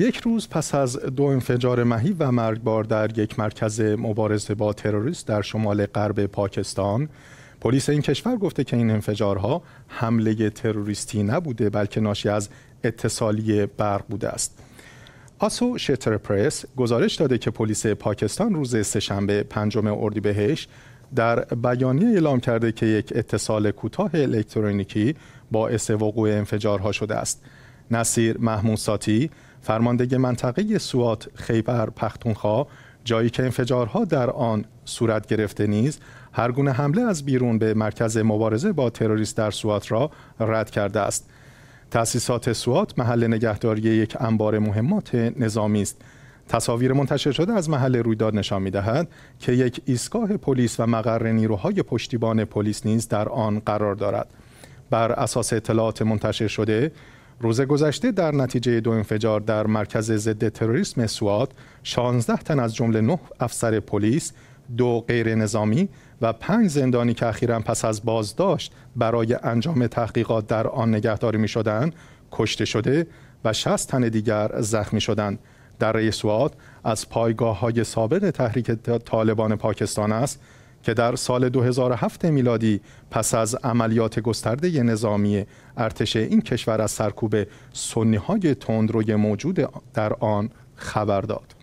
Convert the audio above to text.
یک روز پس از دو انفجار مهیب و مرگبار در یک مرکز مبارزه با تروریست در شمال غرب پاکستان پلیس این کشور گفته که این انفجارها حمله تروریستی نبوده بلکه ناشی از اتصالی برق بوده است آسو شتر پرس گزارش داده که پلیس پاکستان روز سهشنبه پنجم اردیبهشت در بیانیه اعلام کرده که یک اتصال کوتاه الکترونیکی باعث وقوع انفجارها شده است نصیر محمود ساتی فرمانده منطقه سوات خیبر پختونخوا جایی که انفجارها در آن صورت گرفته نیز هر گونه حمله از بیرون به مرکز مبارزه با تروریست در سوات را رد کرده است تأسیسات سوات محل نگهداری یک انبار مهمات نظامی است تصاویر منتشر شده از محل رویداد نشان میدهد که یک ایستگاه پلیس و مقر نیروهای پشتیبان پلیس نیز در آن قرار دارد بر اساس اطلاعات منتشر شده روز گذشته در نتیجه دو انفجار در مرکز ضد تروریسم سوات 16 تن از جمله 9 افسر پلیس، دو غیر نظامی و پنج زندانی که اخیرا پس از بازداشت برای انجام تحقیقات در آن نگهداری می کشته شده و 60 تن دیگر زخمی شدند. در سوات از پایگاه های سابق تحریک طالبان پاکستان است که در سال 2007 میلادی پس از عملیات گسترده نظامی ارتش این کشور از سرکوب سنی های تندروی موجود در آن خبر داد.